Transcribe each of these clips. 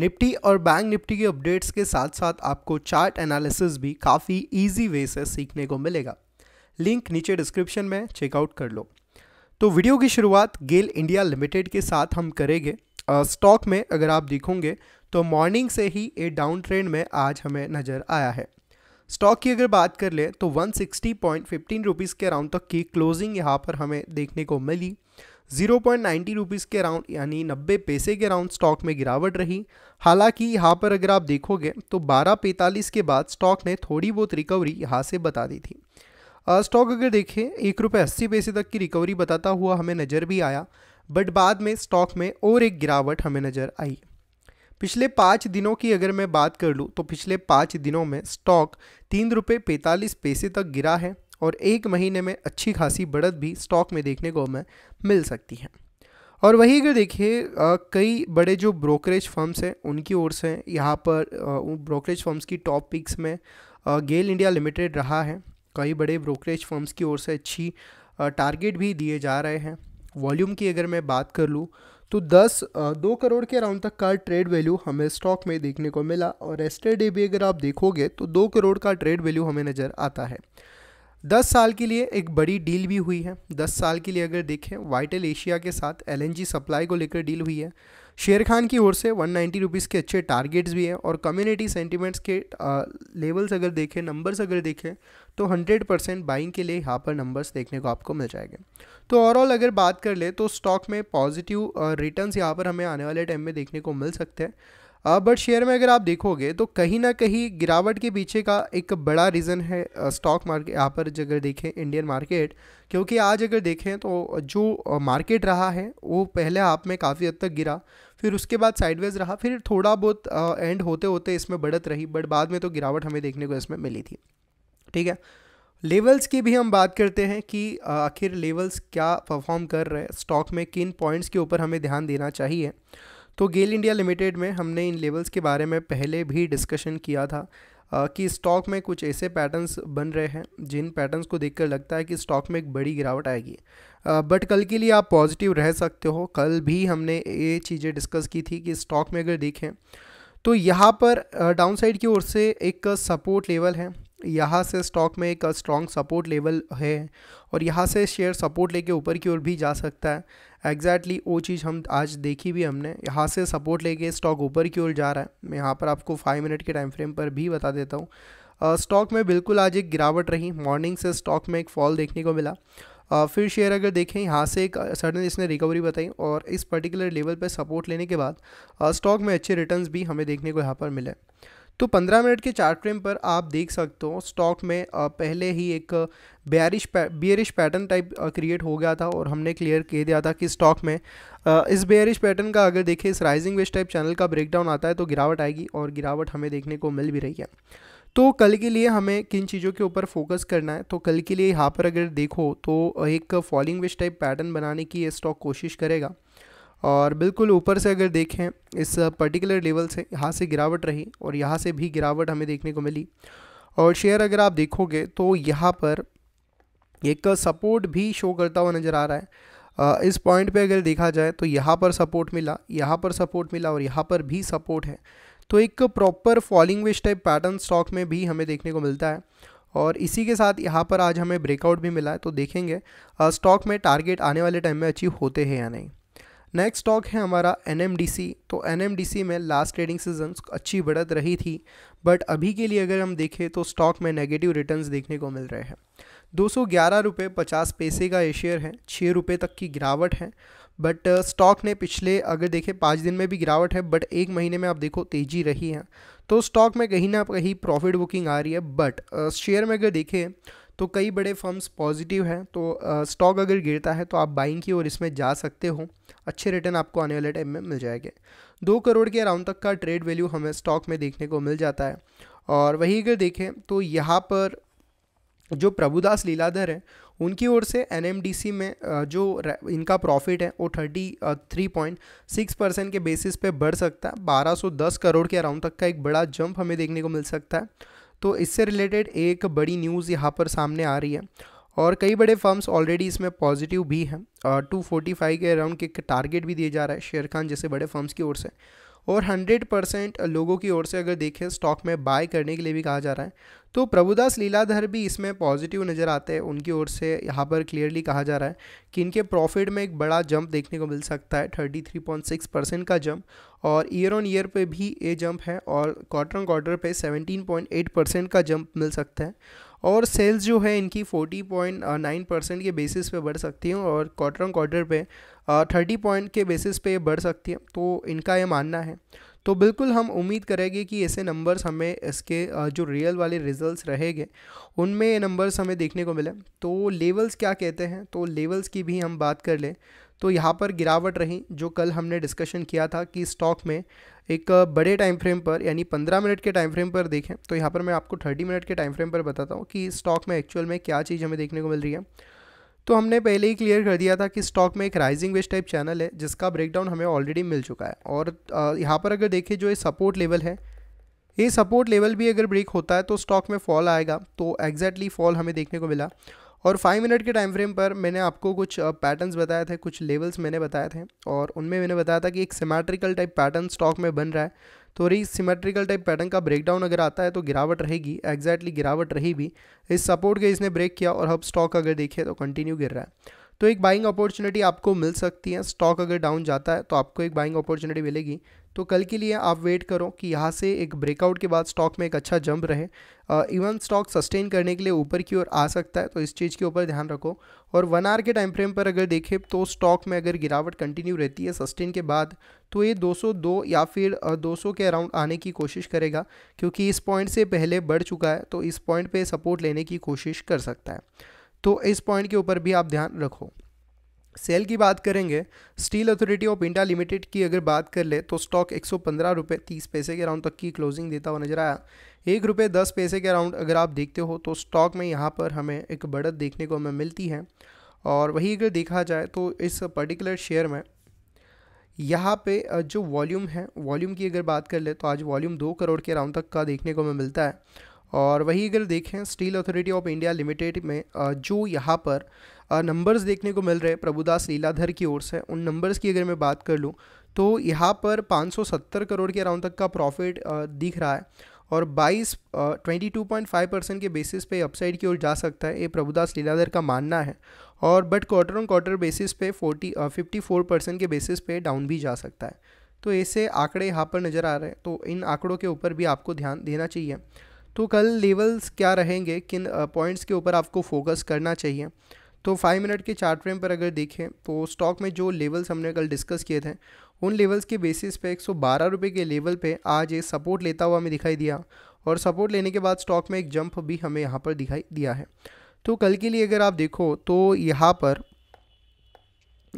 Nifty और bank Nifty के updates के साथ साथ आपको चार्ट एनालिसिस भी काफ़ी ईजी वे से सीखने को मिलेगा लिंक नीचे डिस्क्रिप्शन में चेकआउट कर लो तो वीडियो की शुरुआत गेल इंडिया लिमिटेड के साथ हम करेंगे स्टॉक में अगर आप देखोगे तो मॉर्निंग से ही ये डाउन ट्रेंड में आज हमें नज़र आया है स्टॉक की अगर बात कर ले तो 160.15 रुपीज़ के अराउंड तक की क्लोजिंग यहाँ पर हमें देखने को मिली जीरो पॉइंट नाइन्टी रुपीज़ के अराउंड यानी नब्बे पैसे के अराउंड स्टॉक में गिरावट रही हालांकि यहाँ पर अगर आप देखोगे तो बारह पैंतालीस के बाद स्टॉक ने थोड़ी बहुत रिकवरी यहाँ से बता दी थी स्टॉक अगर देखें एक रुपये अस्सी पैसे तक की रिकवरी बताता हुआ हमें नज़र भी आया बट बाद में स्टॉक में और एक गिरावट हमें नज़र आई पिछले पाँच दिनों की अगर मैं बात कर लूँ तो पिछले पाँच दिनों में स्टॉक तीन रुपये पैंतालीस पैसे तक गिरा है और एक महीने में अच्छी खासी बढ़त भी स्टॉक में देखने को हमें मिल सकती है और वही अगर देखिए कई बड़े जो ब्रोकरेज फर्म्स हैं उनकी ओर से यहाँ पर ब्रोकरेज फर्म्स की टॉप पिक्स में गेल इंडिया लिमिटेड रहा है कई बड़े ब्रोकरेज फर्म्स की ओर से अच्छी टारगेट भी दिए जा रहे हैं वॉल्यूम की अगर मैं बात कर लूँ तो 10 दो करोड़ के अराउंड तक का ट्रेड वैल्यू हमें स्टॉक में देखने को मिला और एस्टरडे भी अगर आप देखोगे तो दो करोड़ का ट्रेड वैल्यू हमें नज़र आता है दस साल के लिए एक बड़ी डील भी हुई है दस साल के लिए अगर देखें वाइटल एशिया के साथ एल सप्लाई को लेकर डील हुई है शेर खान की ओर से वन नाइन्टी रुपीज़ के अच्छे टारगेट्स भी हैं और कम्युनिटी सेंटिमेंट्स के लेवल्स अगर देखें नंबर्स अगर देखें तो हंड्रेड परसेंट बाइंग के लिए यहाँ पर नंबर्स देखने को आपको मिल जाएंगे तो ओवरऑल अगर बात कर ले तो स्टॉक में पॉजिटिव रिटर्न्स यहाँ पर हमें आने वाले टाइम में देखने को मिल सकते हैं बट शेयर में अगर आप देखोगे तो कहीं ना कहीं गिरावट के पीछे का एक बड़ा रीज़न है स्टॉक मार्केट यहाँ पर अगर देखें इंडियन मार्केट क्योंकि आज अगर देखें तो जो मार्केट रहा है वो पहले आप में काफ़ी हद तक गिरा फिर उसके बाद साइडवेज रहा फिर थोड़ा बहुत एंड होते होते इसमें बढ़त रही बट बाद में तो गिरावट हमें देखने को इसमें मिली थी ठीक है लेवल्स की भी हम बात करते हैं कि आखिर लेवल्स क्या परफॉर्म कर रहे हैं स्टॉक में किन पॉइंट्स के ऊपर हमें ध्यान देना चाहिए तो गेल इंडिया लिमिटेड में हमने इन लेवल्स के बारे में पहले भी डिस्कशन किया था कि स्टॉक में कुछ ऐसे पैटर्न्स बन रहे हैं जिन पैटर्न्स को देखकर लगता है कि स्टॉक में एक बड़ी गिरावट आएगी बट कल के लिए आप पॉजिटिव रह सकते हो कल भी हमने ये चीज़ें डिस्कस की थी कि स्टॉक में अगर देखें तो यहाँ पर डाउनसाइड की ओर से एक सपोर्ट लेवल है यहाँ से स्टॉक में एक स्ट्रॉन्ग सपोर्ट लेवल है और यहाँ से शेयर सपोर्ट लेके ऊपर की ओर भी जा सकता है एग्जैक्टली exactly वो चीज़ हम आज देखी भी हमने यहाँ से सपोर्ट लेके स्टॉक ऊपर की ओर जा रहा है मैं यहाँ पर आपको फाइव मिनट के टाइम फ्रेम पर भी बता देता हूँ स्टॉक में बिल्कुल आज एक गिरावट रही मॉर्निंग से स्टॉक में एक फॉल देखने को मिला आ, फिर शेयर अगर देखें यहाँ से एक सडन इसने रिकवरी बताई और इस पर्टिकुलर लेवल पर सपोर्ट लेने के बाद स्टॉक में अच्छे रिटर्न भी हमें देखने को यहाँ पर मिले तो 15 मिनट के चार्ट फ्रेम पर आप देख सकते हो स्टॉक में पहले ही एक bearish bearish pattern type create हो गया था और हमने क्लियर कह दिया था कि स्टॉक में इस बियरिश पैटर्न का अगर देखें इस राइजिंग वेस्ट टाइप चैनल का ब्रेकडाउन आता है तो गिरावट आएगी और गिरावट हमें देखने को मिल भी रही है तो कल के लिए हमें किन चीज़ों के ऊपर फोकस करना है तो कल के लिए यहाँ पर अगर देखो तो एक फॉलिंग वेस्ट टाइप पैटर्न बनाने की ये स्टॉक कोशिश करेगा और बिल्कुल ऊपर से अगर देखें इस पर्टिकुलर लेवल से यहाँ से गिरावट रही और यहाँ से भी गिरावट हमें देखने को मिली और शेयर अगर आप देखोगे तो यहाँ पर एक सपोर्ट भी शो करता हुआ नज़र आ रहा है इस पॉइंट पे अगर देखा जाए तो यहाँ पर सपोर्ट मिला यहाँ पर सपोर्ट मिला और यहाँ पर भी सपोर्ट है तो एक proper falling wish type pattern stock में भी हमें देखने को मिलता है और इसी के साथ यहाँ पर आज हमें ब्रेकआउट भी मिला है तो देखेंगे स्टॉक में टारगेट आने वाले टाइम में अचीव होते हैं या नहीं नेक्स्ट स्टॉक है हमारा एन तो एन में लास्ट ट्रेडिंग सीजन अच्छी बढ़त रही थी बट अभी के लिए अगर हम देखें तो स्टॉक में नेगेटिव रिटर्न्स देखने को मिल रहे हैं दो सौ ग्यारह रुपये पचास पैसे का ये शेयर है छः रुपये तक की गिरावट है बट स्टॉक uh, ने पिछले अगर देखें पाँच दिन में भी गिरावट है बट एक महीने में आप देखो तेज़ी रही है तो स्टॉक में कहीं ना कहीं प्रॉफिट बुकिंग आ रही है बट शेयर uh, में अगर देखें तो कई बड़े फर्म्स पॉजिटिव हैं तो स्टॉक अगर गिरता है तो आप बाइंग की ओर इसमें जा सकते हो अच्छे रिटर्न आपको आने वाले टाइम में मिल जाएंगे दो करोड़ के अराउंड तक का ट्रेड वैल्यू हमें स्टॉक में देखने को मिल जाता है और वहीं अगर देखें तो यहाँ पर जो प्रभुदास लीलाधर हैं उनकी ओर से एन में जो इनका प्रॉफिट है वो thirty three point six percent के बेसिस पे बढ़ सकता है बारह सौ दस करोड़ के अराउंड तक का एक बड़ा जंप हमें देखने को मिल सकता है तो इससे रिलेटेड एक बड़ी न्यूज़ यहाँ पर सामने आ रही है और कई बड़े फर्म्स ऑलरेडी इसमें पॉजिटिव भी हैं टू फोर्टी फाइव के अराउंड के टारगेट भी दिए जा रहा है शेयर खान जैसे बड़े फर्म्स की ओर से और 100 परसेंट लोगों की ओर से अगर देखें स्टॉक में बाय करने के लिए भी कहा जा रहा है तो प्रभुदास लीलाधर भी इसमें पॉजिटिव नज़र आते हैं उनकी ओर से यहाँ पर क्लियरली कहा जा रहा है कि इनके प्रॉफिट में एक बड़ा जंप देखने को मिल सकता है 33.6 परसेंट का जंप और ईयर ऑन ईयर पे भी ये जंप है और क्वार्टर ऑन क्वार्टर पे 17.8 परसेंट का जंप मिल सकता है और सेल्स जो है इनकी 40.9 परसेंट के बेसिस पे बढ़ सकती हैं और क्वार्टर ऑन क्वार्टर पे थर्टी पॉइंट के बेसिस पे बढ़ सकती हैं तो इनका ये मानना है तो बिल्कुल हम उम्मीद करेंगे कि ऐसे नंबर्स हमें इसके जो रियल वाले रिजल्ट्स रहेंगे उनमें ये नंबर्स हमें देखने को मिले तो लेवल्स क्या कहते हैं तो लेवल्स की भी हम बात कर लें तो यहाँ पर गिरावट रही जो कल हमने डिस्कशन किया था कि स्टॉक में एक बड़े टाइम फ्रेम पर यानी 15 मिनट के टाइम फ्रेम पर देखें तो यहाँ पर मैं आपको 30 मिनट के टाइम फ्रेम पर बताता हूँ कि स्टॉक में एक्चुअल में क्या चीज़ हमें देखने को मिल रही है तो हमने पहले ही क्लियर कर दिया था कि स्टॉक में एक राइजिंग वेस्ट टाइप चैनल है जिसका ब्रेकडाउन हमें ऑलरेडी मिल चुका है और यहाँ पर अगर देखें जो ये सपोर्ट लेवल है ये सपोर्ट लेवल भी अगर ब्रेक होता है तो स्टॉक में फॉल आएगा तो एग्जैक्टली exactly फॉल हमें देखने को मिला और फाइव मिनट के टाइम फ्रेम पर मैंने आपको कुछ पैटर्न्स बताए थे कुछ लेवल्स मैंने बताए थे और उनमें मैंने बताया था कि एक सिमेट्रिकल टाइप पैटर्न स्टॉक में बन रहा है तो रही सिमेट्रिकल टाइप पैटर्न का ब्रेकडाउन अगर आता है तो गिरावट रहेगी एग्जैक्टली गिरावट रही भी इस सपोर्ट के इसने ब्रेक किया और अब स्टॉक अगर देखे तो कंटिन्यू गिर रहा है तो एक बाइंग अपॉर्चुनिटी आपको मिल सकती है स्टॉक अगर डाउन जाता है तो आपको एक बाइंग अपॉर्चुनिटी मिलेगी तो कल के लिए आप वेट करो कि यहाँ से एक ब्रेकआउट के बाद स्टॉक में एक अच्छा जंप रहे इवन स्टॉक सस्टेन करने के लिए ऊपर की ओर आ सकता है तो इस चीज़ के ऊपर ध्यान रखो और वन आर के टाइम फ्रेम पर अगर देखें तो स्टॉक में अगर गिरावट कंटिन्यू रहती है सस्टेन के बाद तो ये 202 या फिर 200 के अराउंड आने की कोशिश करेगा क्योंकि इस पॉइंट से पहले बढ़ चुका है तो इस पॉइंट पर सपोर्ट लेने की कोशिश कर सकता है तो इस पॉइंट के ऊपर भी आप ध्यान रखो सेल की बात करेंगे steel authority of India limited की अगर बात कर ले तो स्टॉक एक सौ पंद्रह रुपये तीस पैसे के अराउंड तक की क्लोजिंग देता हुआ नजर आया एक रुपये दस पैसे के अराउंड अगर आप देखते हो तो स्टॉक में यहाँ पर हमें एक बढ़त देखने को हमें मिलती है और वही अगर देखा जाए तो इस पर्टिकुलर शेयर में यहाँ पे जो वॉल्यूम है वॉल्यूम की अगर बात कर ले तो आज वॉल्यूम दो करोड़ के अराउंड तक का देखने को हमें मिलता है और वही अगर देखें steel authority of India limited में जो यहाँ पर नंबर्स देखने को मिल रहे प्रभुदास लीलाधर की ओर से उन नंबर्स की अगर मैं बात कर लूँ तो यहाँ पर 570 करोड़ के अराउंड तक का प्रॉफिट दिख रहा है और 22 22.5 परसेंट के बेसिस पे अपसाइड की ओर जा सकता है ये प्रभुदास लीलाधर का मानना है और but quarter on quarter basis पे 40 54 परसेंट के बेसिस पे डाउन भी जा सकता है तो ऐसे आंकड़े यहाँ पर नज़र आ रहे हैं तो इन आंकड़ों के ऊपर भी आपको ध्यान देना चाहिए तो कल लेवल्स क्या रहेंगे किन पॉइंट्स के ऊपर आपको फोकस करना चाहिए तो फाइव मिनट के चार्ट फ्रेम पर अगर देखें तो स्टॉक में जो लेवल्स हमने कल डिस्कस किए थे उन लेवल्स के बेसिस पे एक सौ के लेवल पे आज ये सपोर्ट लेता हुआ हमें दिखाई दिया और सपोर्ट लेने के बाद स्टॉक में एक जंप भी हमें यहाँ पर दिखाई दिया है तो कल के लिए अगर आप देखो तो यहाँ पर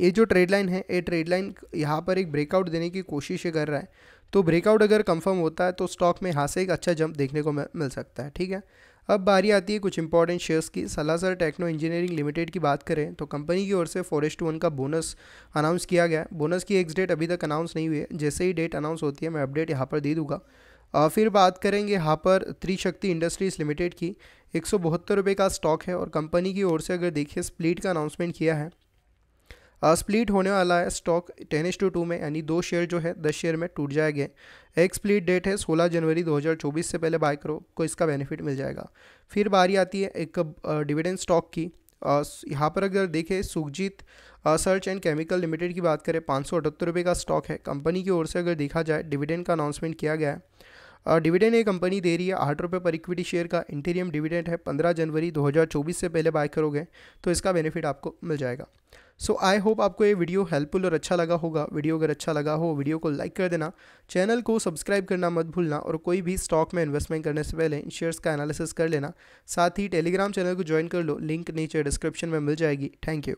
ये जो ट्रेड लाइन है ये ट्रेड लाइन यहाँ पर एक ब्रेकआउट देने की कोशिश कर रहा है तो ब्रेकआउट अगर कंफर्म होता है तो स्टॉक में यहाँ से एक अच्छा जंप देखने को मिल सकता है ठीक है अब बारी आती है कुछ इंपॉर्टेंट शेयर्स की सलासर टेक्नो इंजीनियरिंग लिमिटेड की बात करें तो कंपनी की ओर से फॉरेस्ट वन का बोनस अनाउंस किया गया बोनस की एक्स डेट अभी तक अनाउंस नहीं हुई है जैसे ही डेट अनाउंस होती है मैं अपडेट यहाँ पर दे दूँगा फिर बात करेंगे यहाँ पर त्रिशक्ति इंडस्ट्रीज़ लिमिटेड की एक सौ का स्टॉक है और कंपनी की ओर से अगर देखिए स्प्लिट का अनाउंसमेंट किया है स्प्लिट होने वाला है stock ten H two two में यानी दो शेयर जो है दस शेयर में टूट जाएंगे एक स्प्लिट डेट है सोलह जनवरी दो हज़ार चौबीस से पहले बाय करो को इसका बेनिफिट मिल जाएगा फिर बारी आती है एक डिविडेंड स्टॉक की यहाँ पर अगर देखें Sukhjit starch and chemical limited की बात करें पाँच सौ अठहत्तर रुपये का स्टॉक है कंपनी की ओर से अगर देखा जाए डिविडेंड का अनाउंसमेंट किया गया है डिविडेंड ये कंपनी दे रही है आठ रुपये पर इक्विटी शेयर का इंटीरियम डिविडेंड है पंद्रह जनवरी 2024 से पहले बाय करोगे तो इसका बेनिफिट आपको मिल जाएगा सो आई होप आपको ये वीडियो हेल्पफुल और अच्छा लगा होगा वीडियो अगर अच्छा लगा हो वीडियो को लाइक कर देना चैनल को सब्सक्राइब करना मत भूलना और कोई भी स्टॉक में इन्वेस्टमेंट करने से पहले इन शेयर्स का एनालिसिस कर लेना साथ ही टेलीग्राम चैनल को ज्वाइन कर लो लिंक नीचे डिस्क्रिप्शन में मिल जाएगी थैंक यू